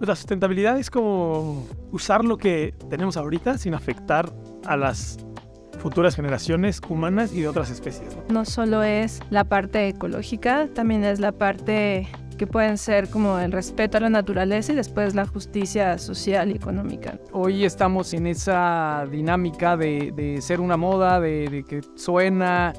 La sustentabilidad es como usar lo que tenemos ahorita sin afectar a las futuras generaciones humanas y de otras especies. No, solo es la parte ecológica, también es la parte que pueden ser como el respeto a la naturaleza y después la justicia social y económica. Hoy estamos en esa dinámica de, ser una moda, de que suena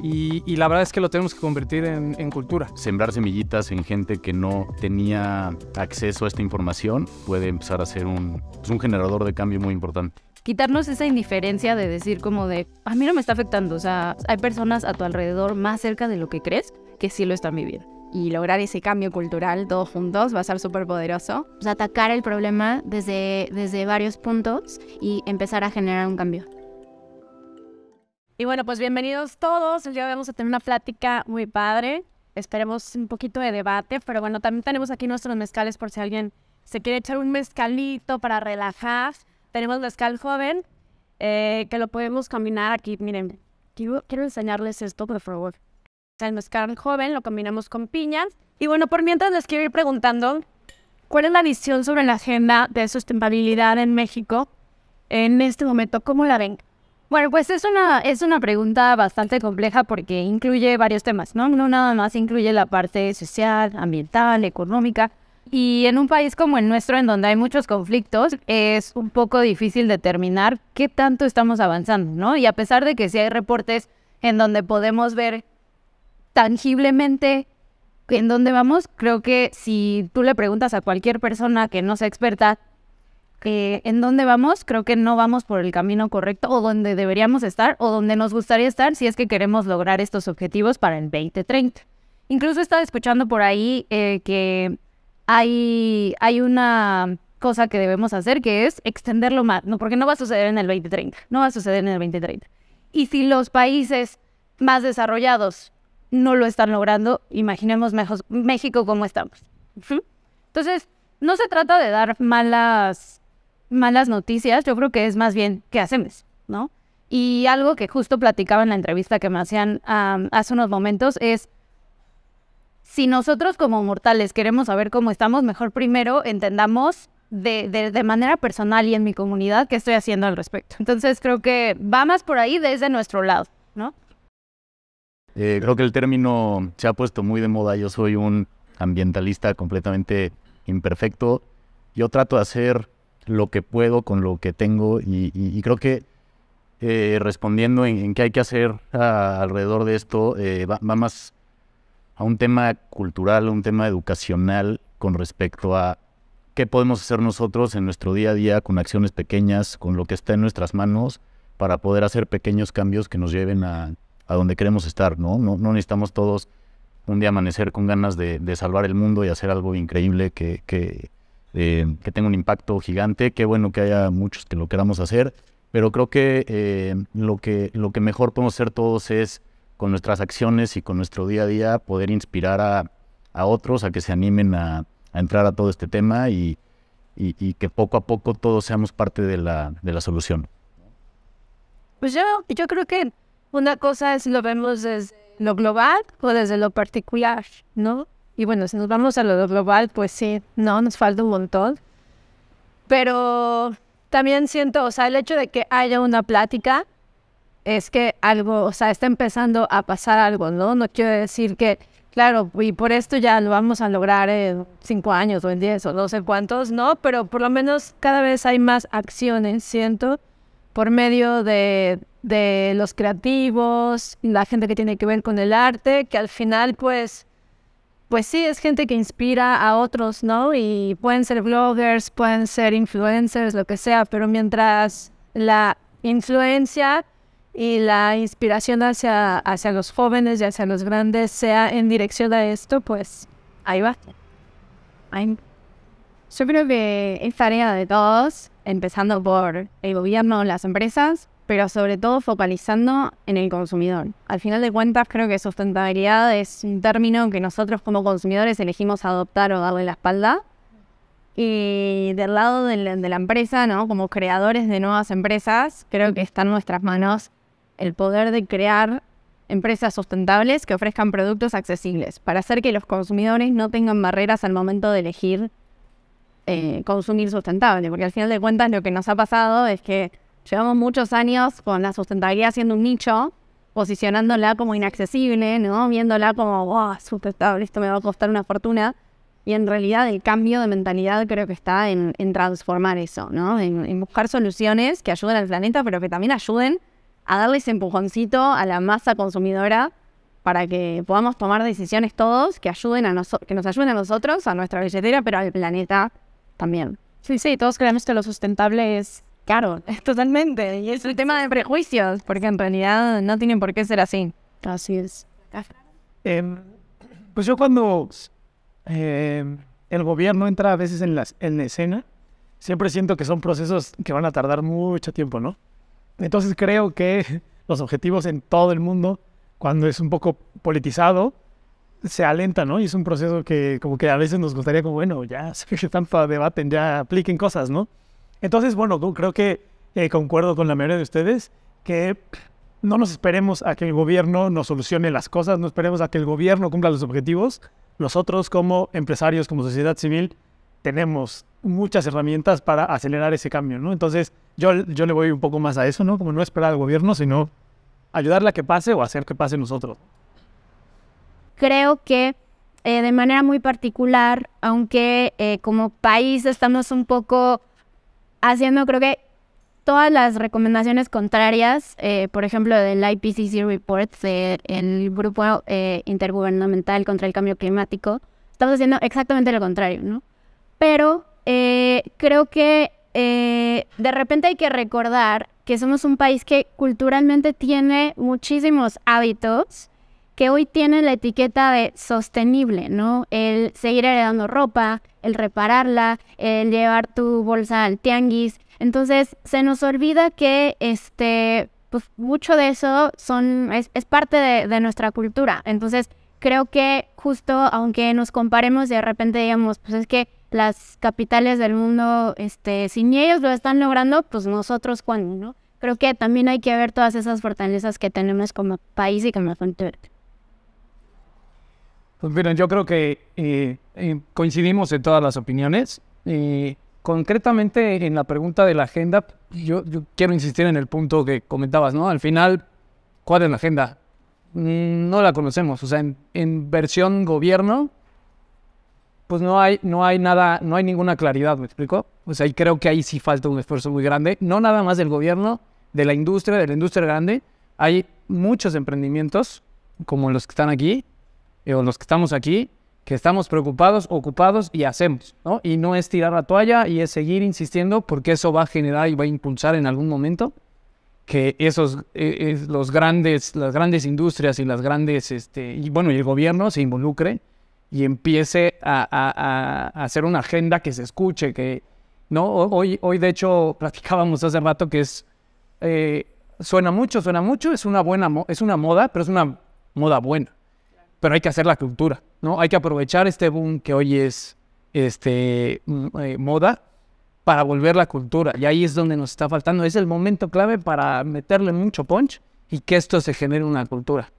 y, la verdad es que lo tenemos que convertir en, cultura. Sembrar semillitas en gente que no tenía acceso a esta información puede empezar a ser un, pues, un generador de cambio muy importante. Quitarnos esa indiferencia de decir como de, a mí no me está afectando, o sea, hay personas a tu alrededor más cerca de lo que crees que sí lo están viviendo y lograr ese cambio cultural todos juntos va a ser súper poderoso. Pues, atacar el problema desde, desde varios puntos y empezar a generar un cambio. Y bueno, pues bienvenidos todos. El día de hoy vamos a tener una plática muy padre. Esperemos un poquito de debate, pero bueno, también tenemos aquí nuestros mezcales por si alguien se quiere echar un mezcalito para relajar. Tenemos mezcal joven, eh, que lo podemos combinar aquí. Miren, quiero, enseñarles esto, por favor. El mezcal joven lo combinamos con piñas Y bueno, por mientras les quiero ir preguntando, ¿cuál es la visión sobre la agenda de sustentabilidad en México en este momento? ¿Cómo la ven? Bueno, pues es una, es una pregunta bastante compleja porque incluye varios temas, ¿no? No nada más incluye la parte social, ambiental, económica. Y en un país como el nuestro, en donde hay muchos conflictos, es un poco difícil determinar qué tanto estamos avanzando, ¿no? Y a pesar de que sí hay reportes en donde podemos ver tangiblemente en dónde vamos, creo que si tú le preguntas a cualquier persona que no sea experta, eh, en dónde vamos, creo que no vamos por el camino correcto o donde deberíamos estar o donde nos gustaría estar si es que queremos lograr estos objetivos para el 2030. Incluso estaba escuchando por ahí eh, que hay, hay una cosa que debemos hacer que es extenderlo más, no, porque no va a suceder en el 2030, no va a suceder en el 2030. Y si los países más desarrollados no lo están logrando, imaginemos mejor México como estamos. Entonces, no se trata de dar malas malas noticias, yo creo que es más bien qué hacemos, ¿no? Y algo que justo platicaba en la entrevista que me hacían hace unos momentos es, si nosotros como mortales queremos saber cómo estamos, mejor primero entendamos de, manera personal y en mi comunidad qué estoy haciendo al respecto. Entonces creo que va más por ahí desde nuestro lado, ¿no? Eh, creo que el término se ha puesto muy de moda. Yo soy un ambientalista completamente imperfecto. Yo trato de hacer lo que puedo con lo que tengo y, creo que eh, respondiendo en, qué hay que hacer alrededor de esto, eh, va, más a un tema cultural, un tema educacional con respecto a qué podemos hacer nosotros en nuestro día a día con acciones pequeñas, con lo que está en nuestras manos, para poder hacer pequeños cambios que nos lleven a, donde queremos estar, ¿no? ¿no? No necesitamos todos un día amanecer con ganas de, de salvar el mundo y hacer algo increíble que eh, que tenga un impacto gigante. Qué bueno que haya muchos que lo queramos hacer, pero creo que, eh, lo, que lo que mejor podemos hacer todos es con nuestras acciones y con nuestro día a día poder inspirar a, otros a que se animen a, entrar a todo este tema y, que poco a poco todos seamos parte de la, de la solución. Pues yo, yo creo que una cosa es lo vemos desde lo global o desde lo particular, ¿no? Y bueno, si nos vamos a lo global, pues sí, no, nos falta un montón. Pero también siento, o sea, el hecho de que haya una plática es que algo, o sea, está empezando a pasar algo, ¿no? No quiero decir que, claro, y por esto ya lo vamos a lograr en cinco años o en diez o no sé cuántos, ¿no? Pero por lo menos cada vez hay más acciones, siento, por medio de, de los creativos, la gente que tiene que ver con el arte, que al final, pues pues sí, es gente que inspira a otros, ¿no? Y pueden ser bloggers, pueden ser influencers, lo que sea, pero mientras la influencia y la inspiración hacia, los jóvenes y hacia los grandes sea en dirección a esto, pues ahí va. Yo creo que es tarea de todos, empezando por el gobierno, las empresas, pero sobre todo focalizando en el consumidor. Al final de cuentas, creo que sustentabilidad es un término que nosotros como consumidores elegimos adoptar o darle la espalda. Y del lado de la, empresa, ¿no? como creadores de nuevas empresas, creo que está en nuestras manos el poder de crear empresas sustentables que ofrezcan productos accesibles para hacer que los consumidores no tengan barreras al momento de elegir eh, consumir sustentable, porque al final de cuentas lo que nos ha pasado es que Llevamos muchos años con la sustentabilidad siendo un nicho, posicionándola como inaccesible, ¿no? Viéndola como, wow, sustentable, esto me va a costar una fortuna. Y en realidad el cambio de mentalidad creo que está en, transformar eso, ¿no? En, buscar soluciones que ayuden al planeta, pero que también ayuden a darle ese empujoncito a la masa consumidora para que podamos tomar decisiones todos que ayuden a que nos ayuden a nosotros, a nuestra billetera, pero al planeta también. Sí, sí, todos creemos que lo sustentable es Claro, totalmente. Y es el tema de prejuicios, porque en realidad no tienen por qué ser así. Así es. Em, pues yo cuando em, el gobierno entra a veces en, las, en la escena, siempre siento que son procesos que van a tardar mucho tiempo, ¿no? Entonces creo que los objetivos en todo el mundo, cuando es un poco politizado, se alenta, ¿no? Y es un proceso que como que a veces nos gustaría como, bueno, ya se tanto debaten, ya apliquen cosas, ¿no? Entonces, bueno, creo que eh, concuerdo con la mayoría de ustedes que no nos esperemos a que el gobierno nos solucione las cosas, no esperemos a que el gobierno cumpla los objetivos. Nosotros como empresarios, como sociedad civil, tenemos muchas herramientas para acelerar ese cambio, ¿no? Entonces, yo, yo le voy un poco más a eso, ¿no? Como no esperar al gobierno, sino ayudarle a que pase o hacer que pase nosotros. Creo que eh, de manera muy particular, aunque eh, como país estamos un poco haciendo creo que todas las recomendaciones contrarias, eh, por ejemplo, del IPCC Report, del el Grupo eh, Intergubernamental contra el Cambio Climático, estamos haciendo exactamente lo contrario, ¿no? Pero eh, creo que de repente hay que recordar que somos un país que culturalmente tiene muchísimos hábitos que hoy tienen la etiqueta de sostenible, ¿no? El seguir heredando ropa, el repararla, el llevar tu bolsa al tianguis. Entonces se nos olvida que este, pues mucho de eso son, es, parte de, nuestra cultura. Entonces creo que justo aunque nos comparemos y de repente digamos, pues es que las capitales del mundo, este, sin ellos lo están logrando, pues nosotros cuando, ¿no? Creo que también hay que ver todas esas fortalezas que tenemos como país y como cultura. Pues miren, yo creo que eh, eh, coincidimos en todas las opiniones. Eh, concretamente en la pregunta de la agenda, yo, quiero insistir en el punto que comentabas, ¿no? Al final, ¿cuál es la agenda? Mm, no la conocemos. O sea, en, versión gobierno, pues no hay, no hay nada, no hay ninguna claridad, ¿me explico? O sea, y creo que ahí sí falta un esfuerzo muy grande, no nada más del gobierno, de la industria, de la industria grande. Hay muchos emprendimientos, como los que están aquí, eh, o los que estamos aquí, que estamos preocupados, ocupados y hacemos, ¿no? Y no es tirar la toalla y es seguir insistiendo porque eso va a generar y va a impulsar en algún momento que esos, eh, los grandes, las grandes industrias y las grandes, este, y bueno, y el gobierno se involucre y empiece a, hacer una agenda que se escuche, que, ¿no? Hoy, hoy de hecho, platicábamos hace rato que es, eh, suena mucho, suena mucho, es una buena, es una moda, pero es una moda buena pero hay que hacer la cultura, ¿no? Hay que aprovechar este boom que hoy es este, mm, eh, moda para volver la cultura. Y ahí es donde nos está faltando. Es el momento clave para meterle mucho punch y que esto se genere una cultura.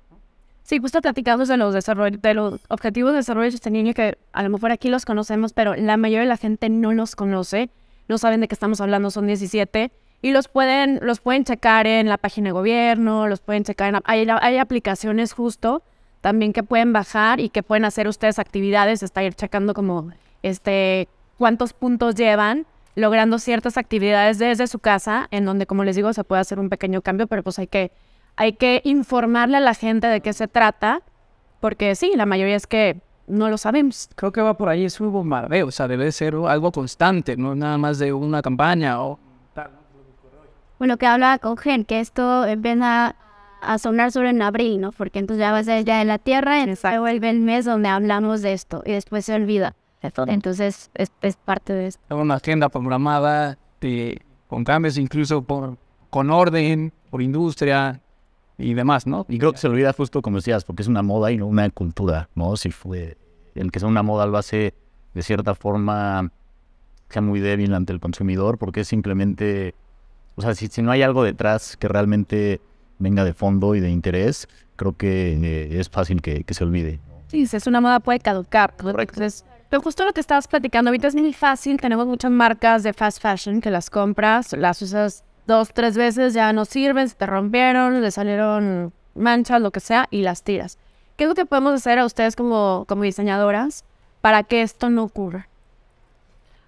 Sí, justo platicamos de los, objetivos de los objetivos de desarrollo sostenible que a lo mejor aquí los conocemos, pero la mayoría de la gente no los conoce, no saben de qué estamos hablando, son 17 y los pueden, los pueden checar en la página de gobierno, los pueden checar en... Hay, hay aplicaciones justo también que pueden bajar y que pueden hacer ustedes actividades, está ir checando como este cuántos puntos llevan, logrando ciertas actividades desde su casa, en donde como les digo se puede hacer un pequeño cambio, pero pues hay que hay que informarle a la gente de qué se trata, porque sí, la mayoría es que no lo sabemos. Creo que va por ahí, es un bombardeo, o sea, debe ser algo constante, no nada más de una campaña o Bueno, que habla con Gen, que esto empieza a sonar solo en abril, ¿no? Porque entonces ya va a ser ya de la Tierra, y se vuelve el mes donde hablamos de esto y después se olvida. Entonces es, es parte de eso. Una agenda programada de, con cambios incluso con orden, por industria y demás, ¿no? Y creo que se olvida justo como decías, porque es una moda y no una cultura, ¿no? Si fue el que sea una moda lo hace de cierta forma sea muy débil ante el consumidor, porque es simplemente, o sea, si, si no hay algo detrás que realmente venga de fondo y de interés, creo que eh, es fácil que, se olvide. Sí, si es una moda puede caducar. pero justo lo que estabas platicando, ahorita es muy fácil, tenemos muchas marcas de fast fashion que las compras, las usas dos, tres veces, ya no sirven, se te rompieron, le salieron manchas, lo que sea, y las tiras. ¿Qué es lo que podemos hacer a ustedes como, como diseñadoras para que esto no ocurra?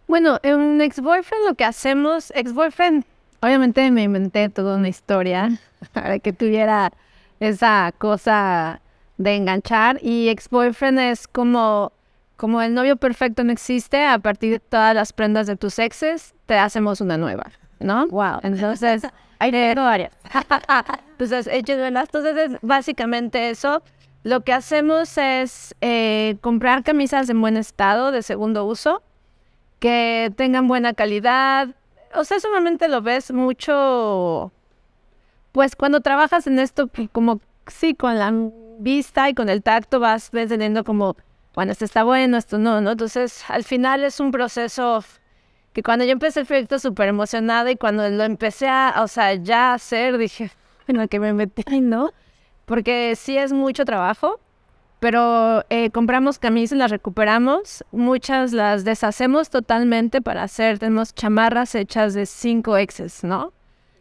Bueno, en Ex Boyfriend lo que hacemos, Ex Boyfriend Obviamente me inventé toda una historia para que tuviera esa cosa de enganchar. Y ex-boyfriend es como, como el novio perfecto no existe, a partir de todas las prendas de tus exes, te hacemos una nueva, ¿no? Wow. Entonces, hay eh, varias. Pues eh, entonces, entonces, básicamente eso. Lo que hacemos es eh, comprar camisas en buen estado, de segundo uso, que tengan buena calidad, o sea, solamente lo ves mucho, pues cuando trabajas en esto, como sí, con la vista y con el tacto vas ves teniendo como, bueno, esto está bueno, esto no, ¿no? Entonces, al final es un proceso que cuando yo empecé el proyecto súper emocionada y cuando lo empecé a, o sea, ya hacer, dije, bueno, que me metí, ¿no? Porque sí es mucho trabajo pero eh, compramos camisas, las recuperamos, muchas las deshacemos totalmente para hacer, tenemos chamarras hechas de cinco exes, ¿no?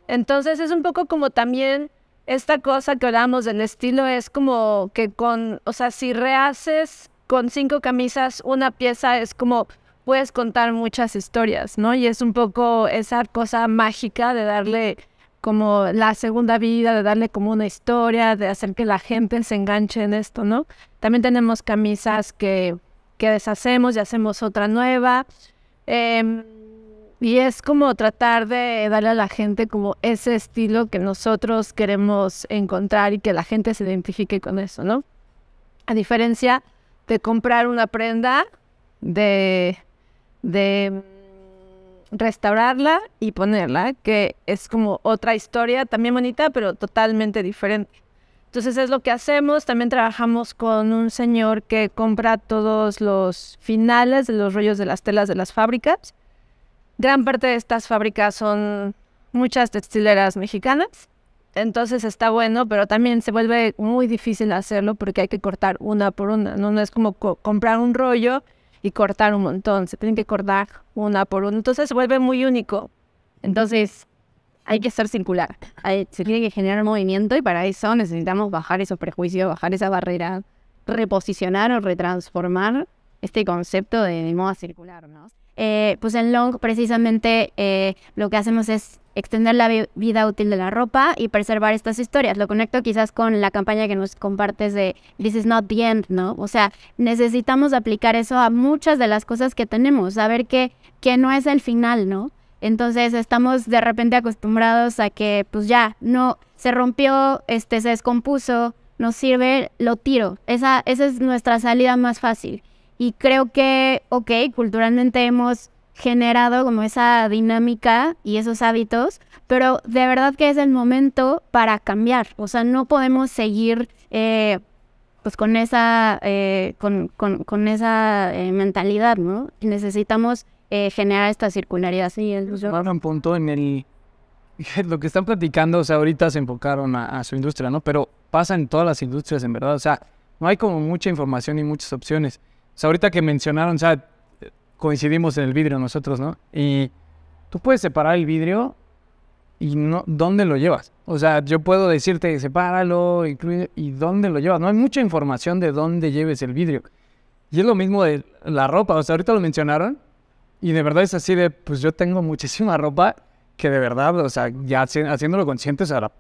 Entonces es un poco como también esta cosa que hablamos del estilo, es como que con, o sea, si rehaces con cinco camisas una pieza, es como puedes contar muchas historias, ¿no? Y es un poco esa cosa mágica de darle como la segunda vida, de darle como una historia, de hacer que la gente se enganche en esto, ¿no? También tenemos camisas que, deshacemos y hacemos otra nueva. Em, y es como tratar de darle a la gente como ese estilo que nosotros queremos encontrar y que la gente se identifique con eso, ¿no? A diferencia de comprar una prenda de restaurarla y ponerla, que es como otra historia también bonita, pero totalmente diferente. Entonces es lo que hacemos, también trabajamos con un señor que compra todos los finales de los rollos de las telas de las fábricas. Gran parte de estas fábricas son muchas textileras mexicanas, entonces está bueno, pero también se vuelve muy difícil hacerlo porque hay que cortar una por una, no, es como comprar un rollo y cortar un montón, se tienen que cortar una por una, entonces se vuelve muy único. Entonces hay que ser circular, se tiene que generar movimiento y para eso necesitamos bajar esos prejuicios, bajar esa barrera, reposicionar o retransformar este concepto de, de moda circular, ¿no? Eh, pues en Long precisamente eh, lo que hacemos es extender la vida útil de la ropa y preservar estas historias. Lo conecto quizás con la campaña que nos compartes de This is not the end, ¿no? O sea, necesitamos aplicar eso a muchas de las cosas que tenemos, saber que, que no es el final, ¿no? Entonces estamos de repente acostumbrados a que pues ya, no, se rompió, este, se descompuso, no sirve, lo tiro. Esa, esa es nuestra salida más fácil. Y creo que, ok, culturalmente hemos generado como esa dinámica y esos hábitos, pero de verdad que es el momento para cambiar. O sea, no podemos seguir eh, pues con esa, eh, con, esa eh, mentalidad, ¿no? Necesitamos generar esta circularidad. Sí, el... un punto en el... Lo que están platicando, o sea, ahorita se enfocaron a su industria, ¿no? Pero pasa en todas las industrias, en verdad. O sea, no hay como mucha información y muchas opciones. O sea, ahorita que mencionaron, o sea, coincidimos en el vidrio nosotros, ¿no? Y tú puedes separar el vidrio y no, ¿dónde lo llevas? O sea, yo puedo decirte, sepáralo, incluye, ¿y dónde lo llevas? No hay mucha información de dónde lleves el vidrio. Y es lo mismo de la ropa, o sea, ahorita lo mencionaron y de verdad es así de, pues yo tengo muchísima ropa que de verdad, o sea, ya haciéndolo consciente, o sea,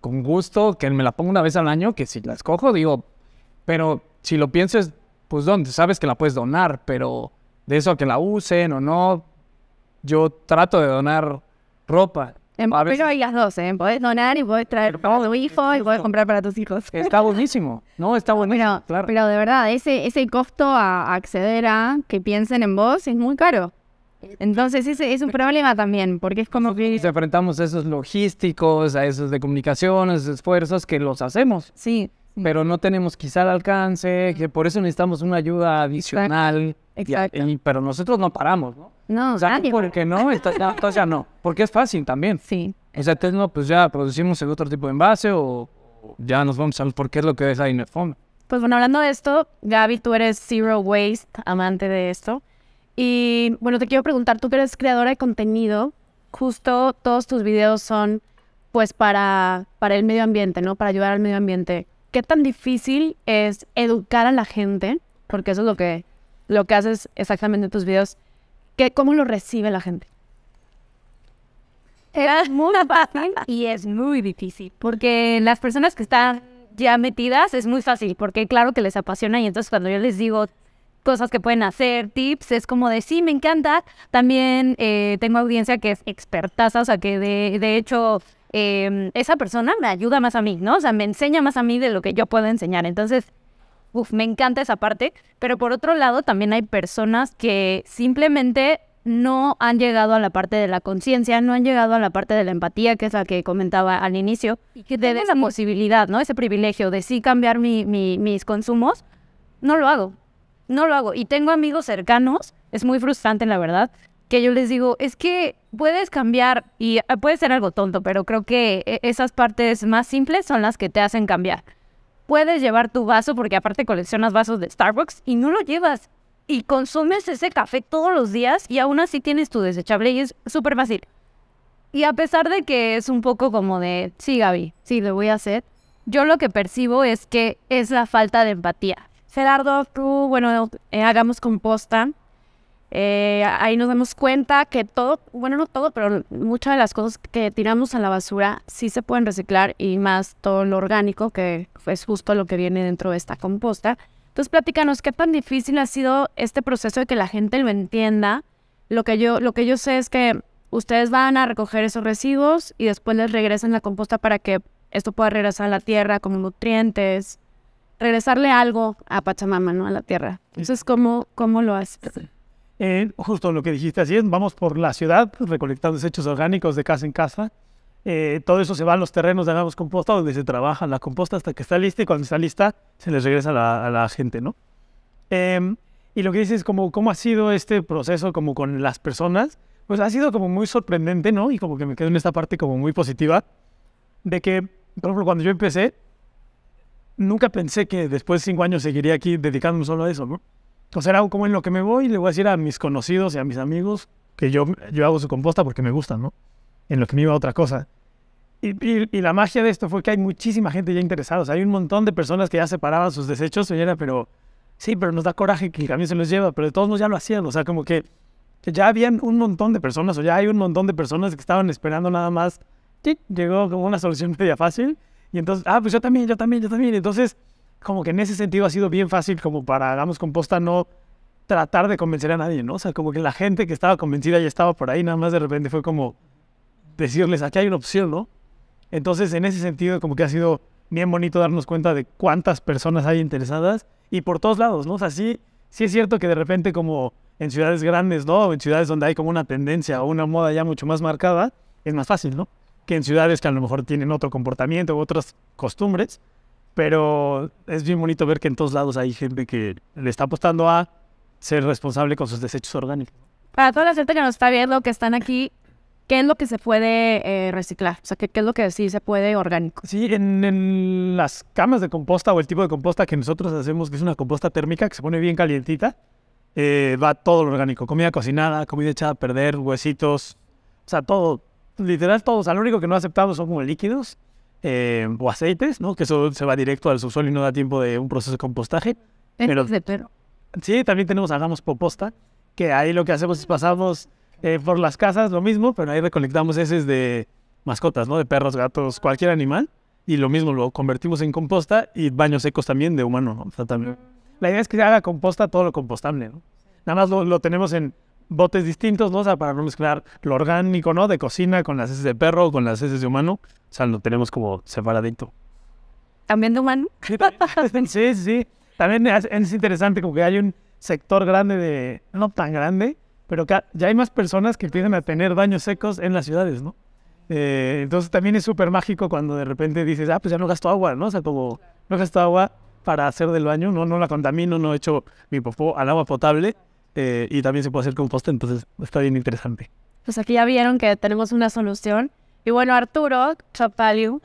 con gusto, que me la pongo una vez al año, que si la escojo, digo, pero si lo pienso es, pues dónde, sabes que la puedes donar, pero de eso a que la usen o no, yo trato de donar ropa. Em, pero hay las dos, ¿eh? Podés donar y puedes traer para tu hijo y puedes comprar para tus hijos. Está buenísimo, ¿no? Está buenísimo, pero, de verdad, ese, ese costo a, acceder a que piensen en vos es muy caro. Entonces ese es un problema también, porque es como que... Nos enfrentamos a esos logísticos, a esos de comunicación, esos esfuerzos que los hacemos. Sí pero no tenemos quizá el alcance, que por eso necesitamos una ayuda adicional. Exacto. Y, pero nosotros no paramos, ¿no? No, o sea, porque no, entonces ya, no, porque es fácil también. Sí. O sea, entonces no, pues ya producimos el otro tipo de envase o ya nos vamos a ver por qué es lo que es ahí en el fondo. Pues bueno, hablando de esto, Gaby, tú eres Zero Waste, amante de esto. Y bueno, te quiero preguntar, tú que eres creadora de contenido, justo todos tus videos son pues para, para el medio ambiente, ¿no? Para ayudar al medio ambiente qué tan difícil es educar a la gente, porque eso es lo que, lo que haces exactamente en tus videos, que, ¿cómo lo recibe la gente? Es muy fácil y es muy difícil, porque las personas que están ya metidas es muy fácil, porque claro que les apasiona y entonces cuando yo les digo cosas que pueden hacer, tips, es como de sí, me encanta. También eh, tengo audiencia que es expertaza, o sea, que de, de hecho Em, esa persona me ayuda más a mí, ¿no? O sea, me enseña más a mí de lo que yo puedo enseñar. Entonces, uf, me encanta esa parte. Pero por otro lado, también hay personas que simplemente no han llegado a la parte de la conciencia, no han llegado a la parte de la empatía, que es la que comentaba al inicio, y que esa posibilidad, ¿no? Ese privilegio de sí cambiar mis consumos, no lo hago, no lo hago. Y tengo amigos cercanos, es muy frustrante, la verdad, que yo les digo, es que puedes cambiar y ah, puede ser algo tonto, pero creo que e, esas partes más simples son las que te hacen cambiar. Puedes llevar tu vaso, porque aparte coleccionas vasos de Starbucks y no lo llevas. Y consumes ese café todos los días y aún así tienes tu desechable y es súper fácil. Y a pesar de que es un poco como de, sí, Gaby, sí, lo voy a hacer, yo lo que percibo es que es la falta de empatía. Gerardo, tú, bueno, eh, hagamos composta eh, ahí nos damos cuenta que todo, bueno, no todo, pero muchas de las cosas que tiramos a la basura sí se pueden reciclar y más todo lo orgánico, que es justo lo que viene dentro de esta composta. Entonces, platícanos qué tan difícil ha sido este proceso de que la gente lo entienda. Lo que yo, lo que yo sé es que ustedes van a recoger esos residuos y después les regresan la composta para que esto pueda regresar a la tierra como nutrientes, regresarle algo a Pachamama, ¿no? A la tierra. Entonces, ¿cómo, cómo lo haces? justo lo que dijiste, así es, vamos por la ciudad pues, recolectando desechos orgánicos de casa en casa. Eh, todo eso se va a los terrenos de hagamos composta, donde se trabaja la composta hasta que está lista y cuando está lista se les regresa a la, gente, ¿no? Em, y lo que dices, como cómo ha sido este proceso como con las personas, pues ha sido como muy sorprendente, ¿no? Y como que me quedo en esta parte como muy positiva, de que, por ejemplo, cuando yo empecé, nunca pensé que después de cinco años seguiría aquí dedicándome solo a eso, ¿no? O sea, era como en lo que me voy, le voy a decir a mis conocidos y a mis amigos que yo, yo hago su composta porque me gusta, ¿no? En lo que me iba otra cosa. Y, y, la magia de esto fue que hay muchísima gente ya interesada. O sea, hay un montón de personas que ya separaban sus desechos. Y era, pero sí, pero nos da coraje que el camión se los lleva. Pero todos modos ya lo hacían. O sea, como que, que ya habían un montón de personas. O ya hay un montón de personas que estaban esperando nada más. Llegó como una solución media fácil. Y entonces, ah, pues yo también, yo también, yo también. Entonces, como que en ese sentido ha sido bien fácil como para Hagamos Composta no tratar de convencer a nadie, ¿no? O sea, como que la gente que estaba convencida ya estaba por ahí, nada más de repente fue como decirles, aquí hay una opción, ¿no? Entonces, en ese sentido, como que ha sido bien bonito darnos cuenta de cuántas personas hay interesadas y por todos lados, ¿no? O sea, sí, sí es cierto que de repente como en ciudades grandes, ¿no? En ciudades donde hay como una tendencia o una moda ya mucho más marcada, es más fácil, ¿no? Que en ciudades que a lo mejor tienen otro comportamiento u otras costumbres, pero es bien bonito ver que en todos lados hay gente que le está apostando a ser responsable con sus desechos orgánicos. Para toda la gente que nos está viendo, que están aquí, ¿qué es lo que se puede eh, reciclar? O sea, ¿qué, es lo que sí se puede orgánico? Sí, en, las camas de composta o el tipo de composta que nosotros hacemos, que es una composta térmica que se pone bien calientita, eh, va todo lo orgánico. Comida cocinada, comida echada a perder, huesitos, o sea, todo, literal todo. O sea, lo único que no aceptamos son como líquidos eh, o aceites, ¿no? Que eso se va directo al subsuelo y no da tiempo de un proceso de compostaje. Pero, de Sí, también tenemos hagamos poposta, que ahí lo que hacemos es pasamos eh, por las casas, lo mismo, pero ahí recolectamos heces de mascotas, ¿no? De perros, gatos, cualquier animal. Y lo mismo lo convertimos en composta y baños secos también de humano, también. La idea es que se haga composta todo lo compostable, ¿no? Nada más lo tenemos en botes distintos, ¿no? O sea, para no mezclar lo orgánico, ¿no? De cocina con las heces de perro, con las heces de humano. O sea, lo tenemos como separadito. ¿También de humano? Sí, sí, sí. También es, interesante como que hay un sector grande de... No tan grande, pero que ya hay más personas que empiezan a tener baños secos en las ciudades, ¿no? Eh, entonces también es súper mágico cuando de repente dices, ah, pues ya no gasto agua, ¿no? O sea, como no gasto agua para hacer del baño, no, no la contamino, no he hecho mi popó al agua potable eh, y también se puede hacer poste, entonces está bien interesante. Pues aquí ya vieron que tenemos una solución. Y bueno, Arturo, Shop Value,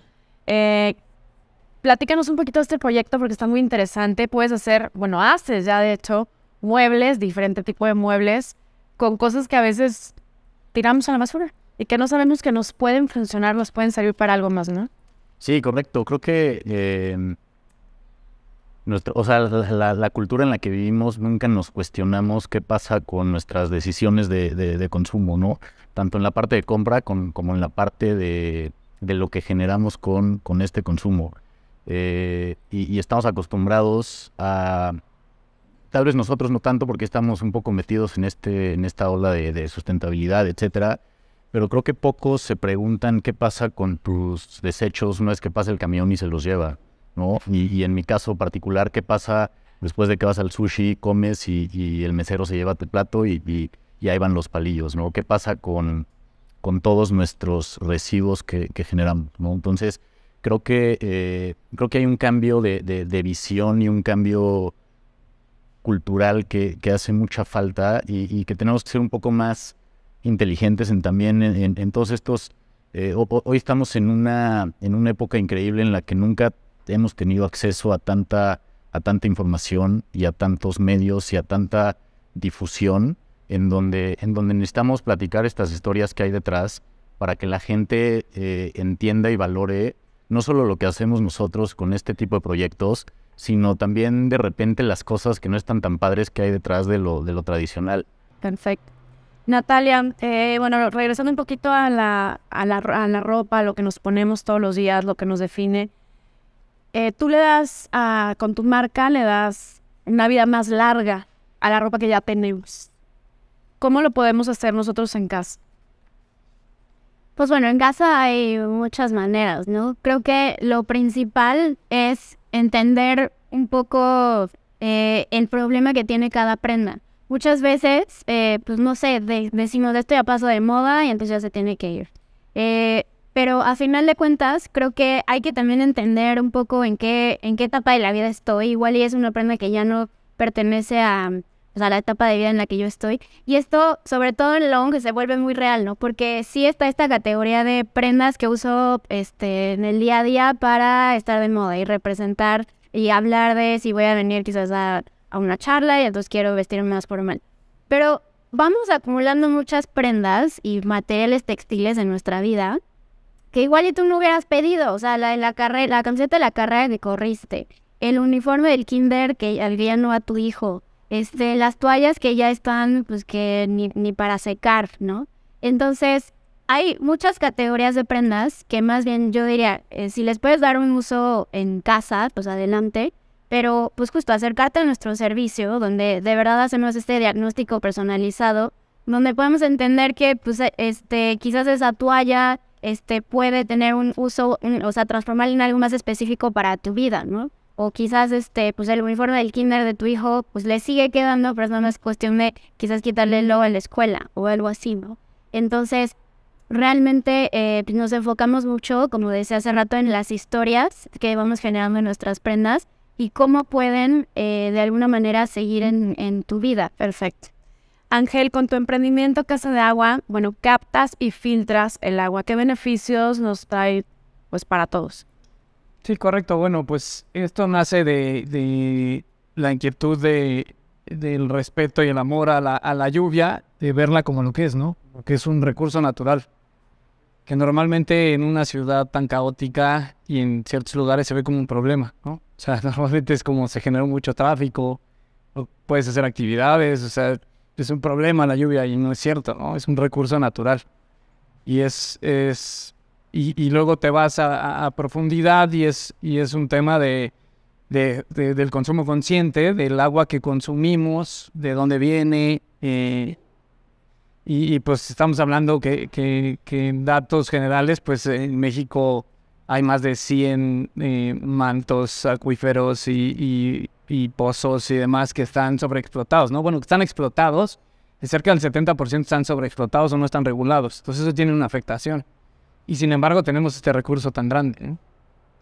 eh, platícanos un poquito de este proyecto porque está muy interesante. Puedes hacer, bueno, haces ya de hecho, muebles, diferente tipo de muebles, con cosas que a veces tiramos a la basura y que no sabemos que nos pueden funcionar, nos pueden servir para algo más, ¿no? Sí, correcto. Creo que eh, o sea, la, cultura en la que vivimos, nunca nos cuestionamos qué pasa con nuestras decisiones de, consumo, ¿no? Tanto en la parte de compra con, como en la parte de, lo que generamos con, con este consumo. Eh, y, estamos acostumbrados a, tal vez nosotros no tanto porque estamos un poco metidos en, este, en esta ola de, sustentabilidad, etcétera, pero creo que pocos se preguntan qué pasa con tus desechos una vez que pasa el camión y se los lleva. Y, en mi caso particular, ¿qué pasa después de que vas al sushi, comes y, el mesero se lleva tu plato y, ahí van los palillos, ¿no? ¿Qué pasa con, con todos nuestros residuos que, generamos, ¿no? Entonces, creo que, eh, creo que hay un cambio de, visión y un cambio cultural que, hace mucha falta y, que tenemos que ser un poco más inteligentes en también en, todos estos... Eh, hoy estamos en una, en una época increíble en la que nunca hemos tenido acceso a tanta, a tanta información y a tantos medios y a tanta difusión en donde, en donde necesitamos platicar estas historias que hay detrás para que la gente eh, entienda y valore no solo lo que hacemos nosotros con este tipo de proyectos, sino también de repente las cosas que no están tan padres que hay detrás de lo, de lo tradicional. Perfecto. Natalia, eh, bueno, regresando un poquito a la, a la, a la ropa, lo que nos ponemos todos los días, lo que nos define, eh, tú le das a, con tu marca, le das una vida más larga a la ropa que ya tenemos. ¿Cómo lo podemos hacer nosotros en casa? Pues bueno, en casa hay muchas maneras, ¿no? Creo que lo principal es entender un poco eh, el problema que tiene cada prenda. Muchas veces, eh, pues no sé, de, decimos esto ya pasó de moda y entonces ya se tiene que ir. Pero a final de cuentas, creo que hay que también entender un poco en qué, en qué etapa de la vida estoy. Igual y es una prenda que ya no pertenece a, pues, la etapa de vida en la que yo estoy. Y esto, sobre todo en long, se vuelve muy real, ¿no? Porque sí está esta categoría de prendas que uso este, en el día a día para estar de moda y representar y hablar de si voy a venir quizás a, a una charla y entonces quiero vestirme más formal. Pero vamos acumulando muchas prendas y materiales textiles en nuestra vida que igual y tú no hubieras pedido, o sea, la la carrera, la camiseta de la carrera que corriste, el uniforme del kinder que día no a tu hijo, este, las toallas que ya están, pues que ni, para secar, ¿no? Entonces, hay muchas categorías de prendas que más bien yo diría, eh, si les puedes dar un uso en casa, pues adelante, pero pues justo acercarte a nuestro servicio, donde de verdad hacemos este diagnóstico personalizado, donde podemos entender que pues e, este, quizás esa toalla este, puede tener un uso, o sea, transformar en algo más específico para tu vida, ¿no? O quizás, este, pues el uniforme del kinder de tu hijo, pues le sigue quedando, pero no es cuestión de quizás quitarle logo en la escuela o algo así, ¿no? Entonces, realmente eh, pues, nos enfocamos mucho, como decía hace rato, en las historias que vamos generando en nuestras prendas y cómo pueden eh, de alguna manera seguir en, en tu vida. Perfecto. Ángel, con tu emprendimiento Casa de Agua, bueno, captas y filtras el agua. ¿Qué beneficios nos trae pues para todos? Sí, correcto. Bueno, pues esto nace de, la inquietud de, del respeto y el amor a la, lluvia, de verla como lo que es, ¿no? Porque que es un recurso natural. Que normalmente en una ciudad tan caótica y en ciertos lugares se ve como un problema, ¿no? O sea, normalmente es como se genera mucho tráfico, puedes hacer actividades, o sea, es un problema la lluvia y no es cierto, ¿no? Es un recurso natural. Y es, es y, luego te vas a, profundidad y es, y es un tema de, del consumo consciente, del agua que consumimos, de dónde viene. Eh, y, pues estamos hablando que, que, en datos generales, pues en México hay más de 100 eh, mantos acuíferos y, y pozos y demás que están sobreexplotados, ¿no? Bueno, que están explotados, cerca del 70% están sobreexplotados o no están regulados. Entonces eso tiene una afectación. Y sin embargo tenemos este recurso tan grande, ¿eh?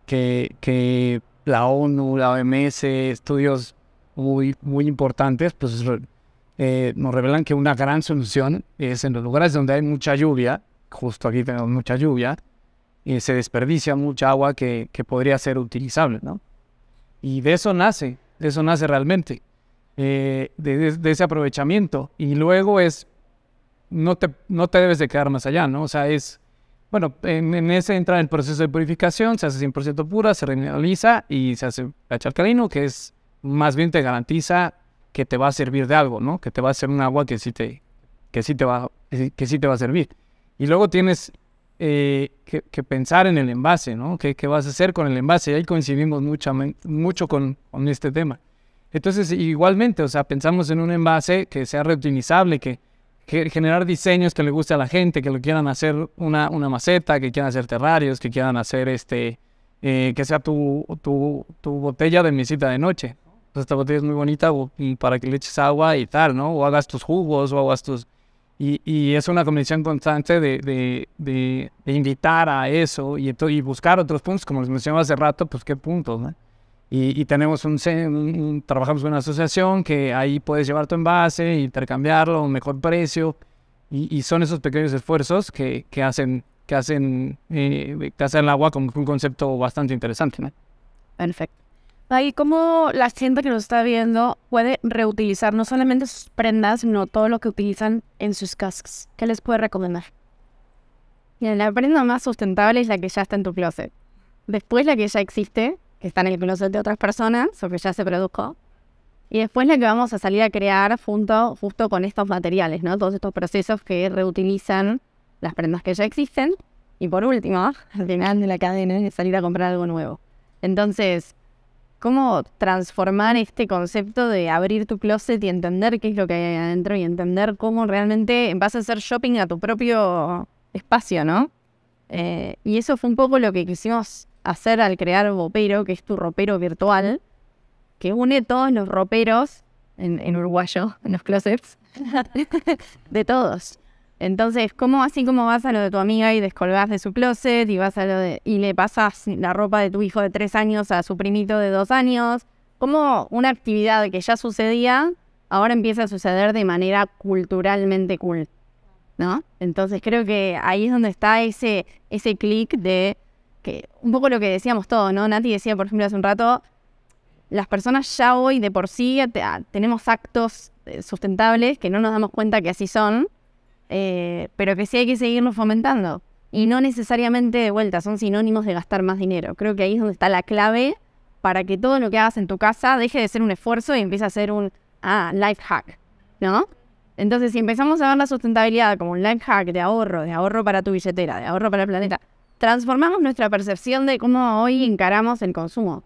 que, que la ONU, la OMS, estudios muy, muy importantes, pues eh, nos revelan que una gran solución es en los lugares donde hay mucha lluvia, justo aquí tenemos mucha lluvia, y se desperdicia mucha agua que, que podría ser utilizable, ¿no? Y de eso nace de eso nace realmente, eh, de, ese aprovechamiento. Y luego es, no te, no te debes de quedar más allá, ¿no? O sea, es, bueno, en, ese entra el proceso de purificación, se hace 100% pura, se reanaliza y se hace charcalino, que es más bien te garantiza que te va a servir de algo, ¿no? Que te va a ser un agua que sí te, que sí te, va, que sí te va a servir. Y luego tienes eh, que, pensar en el envase, ¿no? ¿Qué, ¿Qué, vas a hacer con el envase? Y ahí coincidimos mucho, mucho con, este tema. Entonces, igualmente, o sea, pensamos en un envase que sea reutilizable, que, generar diseños que le guste a la gente, que lo quieran hacer una, una maceta, que quieran hacer terrarios, que quieran hacer este, eh, que sea tu, tu, tu, botella de mesita de noche. esta botella es muy bonita para que le eches agua y tal, ¿no? O hagas tus jugos o hagas tus y, es una condición constante de, de, de, invitar a eso y, y, buscar otros puntos, como les mencionaba hace rato, pues qué puntos, Y, tenemos un, trabajamos con una asociación que ahí puedes llevar tu envase, intercambiarlo a un mejor precio. Y, son esos pequeños esfuerzos que, que hacen que hacen eh, que hacen el agua como un concepto bastante interesante. ¿no? Perfecto. Ahí cómo la gente que nos está viendo puede reutilizar no solamente sus prendas, sino todo lo que utilizan en sus cascos, ¿Qué les puede recomendar? la prenda más sustentable es la que ya está en tu closet. Después la que ya existe, que está en el closet de otras personas o que ya se produjo. Y después la que vamos a salir a crear junto, justo con estos materiales, ¿no? Todos estos procesos que reutilizan las prendas que ya existen. Y por último, al final de la cadena es salir a comprar algo nuevo. Entonces, cómo transformar este concepto de abrir tu closet y entender qué es lo que hay adentro y entender cómo realmente vas a hacer shopping a tu propio espacio, ¿no? Eh, y eso fue un poco lo que quisimos hacer al crear Vopero, que es tu ropero virtual, que une todos los roperos en, en uruguayo, en los closets, de todos. Entonces, ¿cómo así como vas a lo de tu amiga y descolgás de su closet y vas a y le pasas la ropa de tu hijo de tres años a su primito de dos años? ¿Cómo una actividad que ya sucedía ahora empieza a suceder de manera culturalmente cool? ¿No? Entonces creo que ahí es donde está ese, ese clic de que, un poco lo que decíamos todos, ¿no? Nati decía, por ejemplo, hace un rato, las personas ya hoy de por sí tenemos actos eh, sustentables que no nos damos cuenta que así son eh, pero que sí hay que seguirlo fomentando. Y no necesariamente de vuelta, son sinónimos de gastar más dinero. Creo que ahí es donde está la clave para que todo lo que hagas en tu casa deje de ser un esfuerzo y empiece a ser un ah, life hack, ¿no? Entonces, si empezamos a ver la sustentabilidad como un life hack de ahorro, de ahorro para tu billetera, de ahorro para el planeta, transformamos nuestra percepción de cómo hoy encaramos el consumo.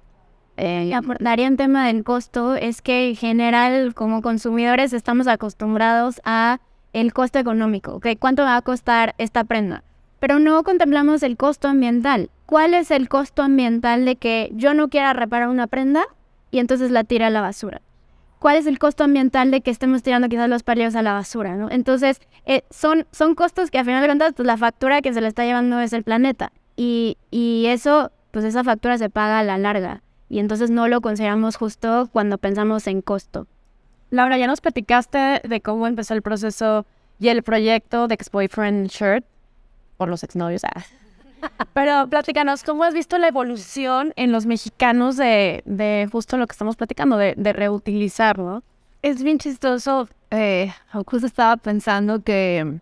Eh, un tema del costo, es que en general como consumidores estamos acostumbrados a el costo económico, ¿ok? ¿Cuánto va a costar esta prenda? Pero no contemplamos el costo ambiental. ¿Cuál es el costo ambiental de que yo no quiera reparar una prenda y entonces la tire a la basura? ¿Cuál es el costo ambiental de que estemos tirando quizás los palillos a la basura? Entonces, eh, son, son costos que al final de cuentas pues, la factura que se le está llevando es el planeta. Y, y eso, pues esa factura se paga a la larga. Y entonces no lo consideramos justo cuando pensamos en costo. Laura, ya nos platicaste de cómo empezó el proceso y el proyecto de Ex-Boyfriend Shirt por los exnovios. Ah. Pero platícanos, ¿cómo has visto la evolución en los mexicanos de, justo lo que estamos platicando, de, reutilizarlo? Es bien chistoso. Eh, justo estaba pensando que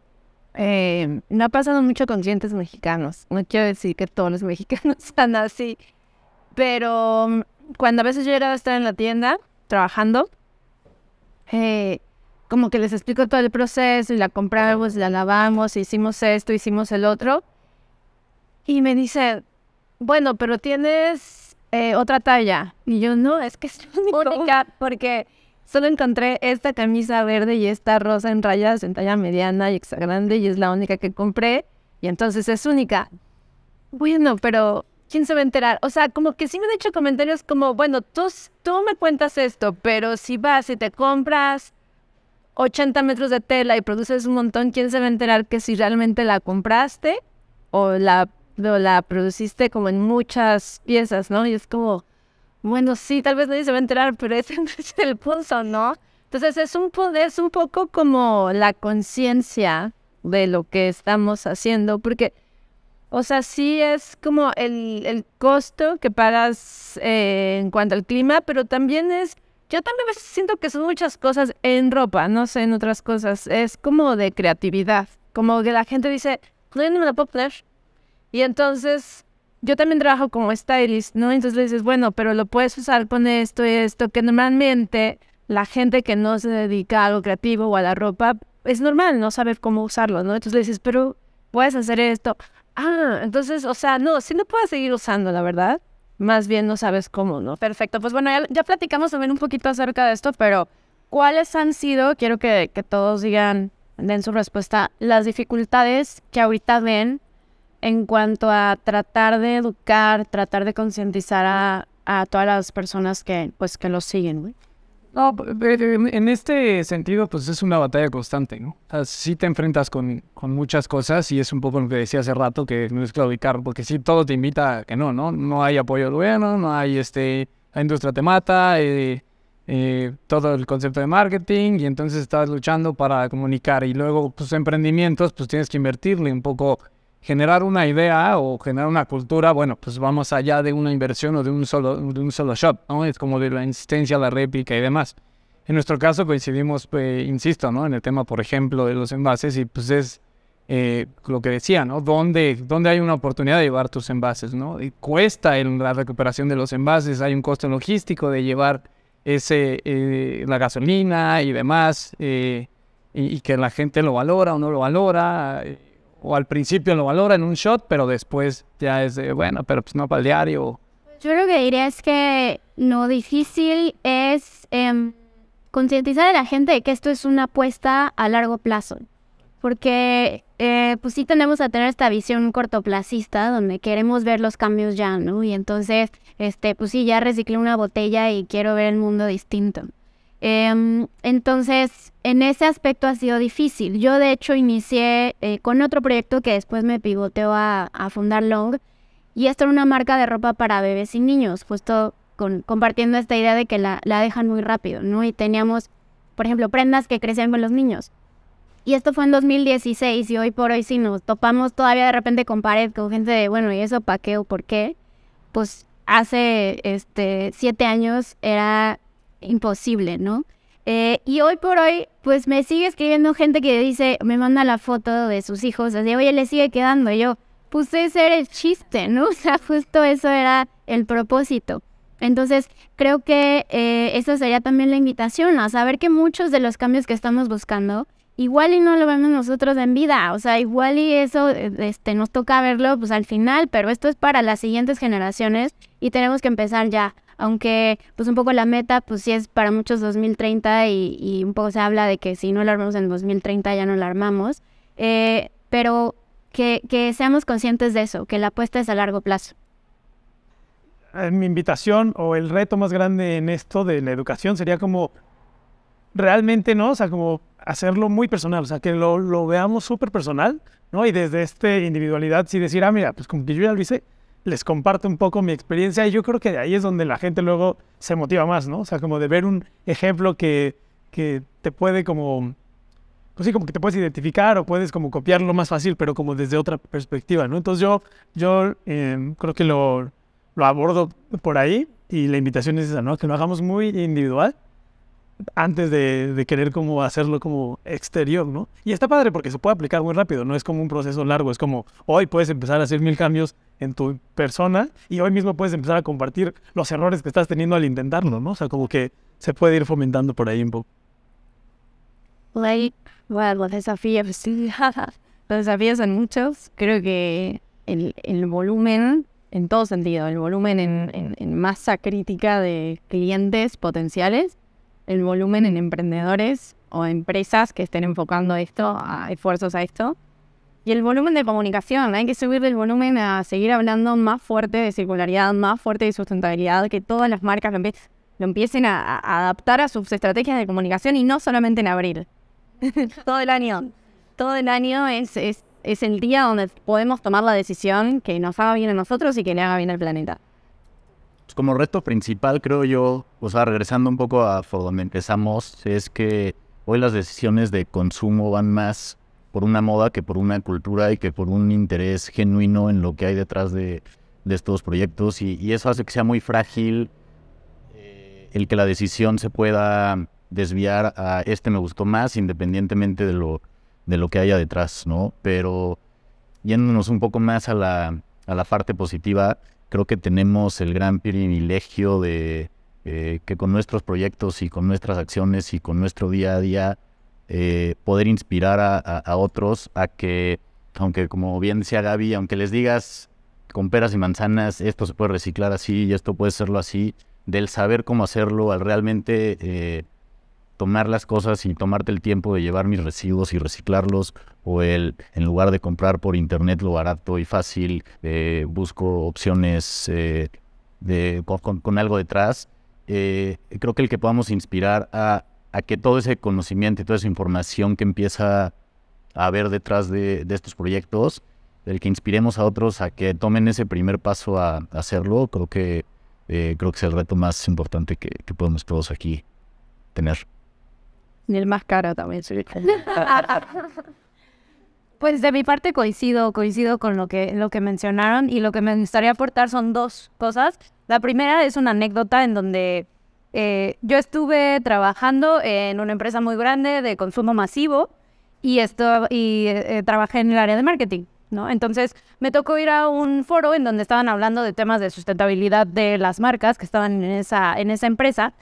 eh, no ha pasado mucho con clientes mexicanos. No quiero decir que todos los mexicanos están así, pero mm, cuando a veces yo llegaba a estar en la tienda trabajando, eh, como que les explico todo el proceso y la compramos, la lavamos, hicimos esto, hicimos el otro. Y me dice, bueno, pero tienes eh, otra talla. Y yo, no, es que es única porque solo encontré esta camisa verde y esta rosa en rayas en talla mediana y extra grande y es la única que compré y entonces es única. Bueno, pero ¿quién se va a enterar? O sea, como que sí me han hecho comentarios como, bueno, tú, tú me cuentas esto, pero si vas y te compras 80 metros de tela y produces un montón, ¿quién se va a enterar que si realmente la compraste o la, la produciste como en muchas piezas, ¿no? Y es como, bueno, sí, tal vez nadie se va a enterar, pero ese es el punto, ¿no? Entonces es un, es un poco como la conciencia de lo que estamos haciendo, porque o sea, sí es como el, el costo que pagas eh, en cuanto al clima, pero también es, yo también a veces siento que son muchas cosas en ropa, no sé, en otras cosas, es como de creatividad, como que la gente dice, no, yo no me la puedo Y entonces yo también trabajo como stylist, ¿no? Entonces le dices, bueno, pero lo puedes usar con esto y esto, que normalmente la gente que no se dedica a algo creativo o a la ropa, es normal no saber cómo usarlo, ¿no? Entonces le dices, pero puedes hacer esto. Ah, entonces, o sea, no, si no puedes seguir usando, la verdad. Más bien no sabes cómo, ¿no? Perfecto. Pues bueno, ya, ya platicamos también un poquito acerca de esto, pero ¿cuáles han sido? Quiero que, que todos digan, den su respuesta, las dificultades que ahorita ven en cuanto a tratar de educar, tratar de concientizar a, a todas las personas que, pues, que lo siguen, güey. No, en este sentido, pues es una batalla constante, ¿no? O sí te enfrentas con, muchas cosas y es un poco lo que decía hace rato, que no es claudicar, porque si todo te invita a que no, ¿no? No hay apoyo al no hay este, la industria te mata, eh, eh, todo el concepto de marketing y entonces estás luchando para comunicar y luego tus pues, emprendimientos, pues tienes que invertirle un poco generar una idea o generar una cultura, bueno, pues vamos allá de una inversión o de un solo, de un solo shop ¿no? Es como de la insistencia, la réplica y demás. En nuestro caso coincidimos, pues, insisto, ¿no? En el tema, por ejemplo, de los envases y pues es eh, lo que decía, ¿no? ¿Dónde, ¿Dónde, hay una oportunidad de llevar tus envases, ¿no? Y cuesta en la recuperación de los envases, hay un costo logístico de llevar ese, eh, la gasolina y demás, y, y, que la gente lo valora o no lo valora o al principio lo valora en un shot, pero después ya es de, bueno, pero pues no para el diario. Yo lo que diría es que lo difícil es em, concientizar a la gente de que esto es una apuesta a largo plazo. Porque eh, pues sí tenemos a tener esta visión cortoplacista donde queremos ver los cambios ya, ¿no? Y entonces, este, pues sí, ya reciclé una botella y quiero ver el mundo distinto. Em, entonces, en ese aspecto ha sido difícil. Yo de hecho inicié eh, con otro proyecto que después me pivoteó a, fundar Long y esto era una marca de ropa para bebés y niños, Puesto con, compartiendo esta idea de que la, dejan muy rápido, ¿no? Y teníamos, por ejemplo, prendas que crecían con los niños. Y esto fue en 2016 y hoy por hoy si nos topamos todavía de repente con pared, con gente de, bueno, ¿y eso para qué o por qué? Pues hace este, siete años era imposible, ¿no? Eh, y hoy por hoy, pues me sigue escribiendo gente que dice, me manda la foto de sus hijos, así, oye, le sigue quedando. yo, puse ese era el chiste, ¿no? O sea, justo eso era el propósito. Entonces, creo que eh, eso sería también la invitación, a saber que muchos de los cambios que estamos buscando, igual y no lo vemos nosotros en vida, o sea, igual y eso eh, este, nos toca verlo pues al final, pero esto es para las siguientes generaciones y tenemos que empezar ya aunque pues un poco la meta pues sí es para muchos 2030 y, un poco se habla de que si no lo armamos en 2030 ya no lo armamos, eh, pero que, seamos conscientes de eso, que la apuesta es a largo plazo eh, mi invitación o el reto más grande en esto de la educación sería como realmente, ¿no? O sea, como hacerlo muy personal, o sea, que lo, veamos súper personal, ¿no? Y desde esta individualidad, sí decir, ah, mira, pues como que yo ya lo hice, les comparto un poco mi experiencia y yo creo que de ahí es donde la gente luego se motiva más, ¿no? O sea, como de ver un ejemplo que, te puede como, pues sí, como que te puedes identificar o puedes como copiarlo más fácil, pero como desde otra perspectiva, ¿no? Entonces yo, yo em, creo que lo, abordo por ahí y la invitación es esa, ¿no? Que lo hagamos muy individual antes de, de, querer como hacerlo como exterior, ¿no? Y está padre porque se puede aplicar muy rápido, no es como un proceso largo, es como hoy puedes empezar a hacer mil cambios en tu persona y hoy mismo puedes empezar a compartir los errores que estás teniendo al intentarlo, ¿no? O sea, como que se puede ir fomentando por ahí un poco. bueno, los desafíos, los desafíos son muchos. Creo que el, el volumen, en todo sentido, el volumen en, en, en masa crítica de clientes potenciales, el volumen en emprendedores o empresas que estén enfocando esto, a esfuerzos a esto, y el volumen de comunicación, hay que subir del volumen a seguir hablando más fuerte de circularidad, más fuerte de sustentabilidad, que todas las marcas lo, empiecen a, adaptar a sus estrategias de comunicación y no solamente en abril. todo el año. Todo el año es, es el día donde podemos tomar la decisión que nos haga bien a nosotros y que le haga bien al planeta como reto principal, creo yo, o sea, regresando un poco a donde empezamos, es que hoy las decisiones de consumo van más por una moda que por una cultura y que por un interés genuino en lo que hay detrás de, estos proyectos y, eso hace que sea muy frágil eh, el que la decisión se pueda desviar a este me gustó más independientemente de lo, de lo que haya detrás, ¿no? Pero yéndonos un poco más a la, a la parte positiva, creo que tenemos el gran privilegio de eh, que con nuestros proyectos y con nuestras acciones y con nuestro día a día eh, poder inspirar a, otros a que, aunque como bien decía Gaby, aunque les digas con peras y manzanas, esto se puede reciclar así y esto puede serlo así, del saber cómo hacerlo al realmente eh, tomar las cosas y tomarte el tiempo de llevar mis residuos y reciclarlos, o el, en lugar de comprar por internet lo barato y fácil, eh, busco opciones de, con, algo detrás. creo que el que podamos inspirar a a que todo ese conocimiento y toda esa información que empieza a haber detrás de, de estos proyectos, el que inspiremos a otros a que tomen ese primer paso a, hacerlo, creo que, eh, creo que es el reto más importante que, que podemos todos aquí tener. Y el más caro también. Sí. Pues de mi parte coincido, coincido con lo que, lo que mencionaron y lo que me gustaría aportar son dos cosas. La primera es una anécdota en donde eh, yo estuve trabajando en una empresa muy grande de consumo masivo y, esto, y eh, trabajé en el área de marketing. ¿no? Entonces me tocó ir a un foro en donde estaban hablando de temas de sustentabilidad de las marcas que estaban en esa, en esa empresa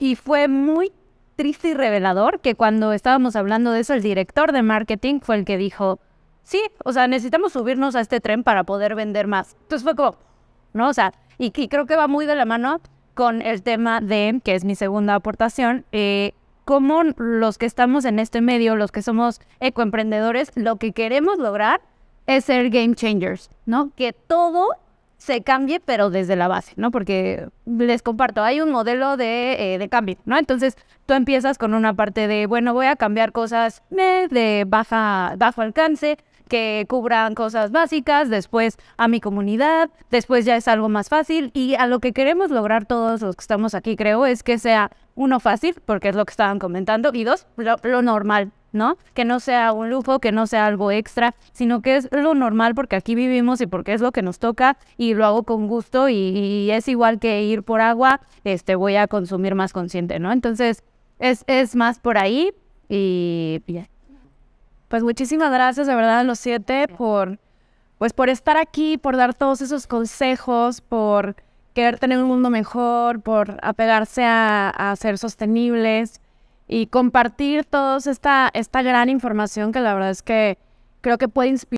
y fue muy triste y revelador que cuando estábamos hablando de eso el director de marketing fue el que dijo, sí, o sea, necesitamos subirnos a este tren para poder vender más. Entonces fue como, ¿no? O sea, y, y creo que va muy de la mano con el tema de, que es mi segunda aportación, eh, como los que estamos en este medio, los que somos ecoemprendedores, lo que queremos lograr es ser game changers, ¿no? Que todo se cambie, pero desde la base, ¿no? Porque les comparto, hay un modelo de, eh, cambio, ¿no? Entonces tú empiezas con una parte de, bueno, voy a cambiar cosas de baja, bajo alcance, que cubran cosas básicas, después a mi comunidad, después ya es algo más fácil y a lo que queremos lograr todos los que estamos aquí, creo, es que sea uno fácil, porque es lo que estaban comentando, y dos, lo, normal, ¿no? Que no sea un lujo, que no sea algo extra, sino que es lo normal porque aquí vivimos y porque es lo que nos toca y lo hago con gusto y, es igual que ir por agua, este, voy a consumir más consciente, ¿no? Entonces, es, es más por ahí y pues muchísimas gracias de verdad a los siete por, pues por estar aquí, por dar todos esos consejos, por querer tener un mundo mejor, por apegarse a, ser sostenibles y compartir toda esta, esta gran información que la verdad es que creo que puede inspirar.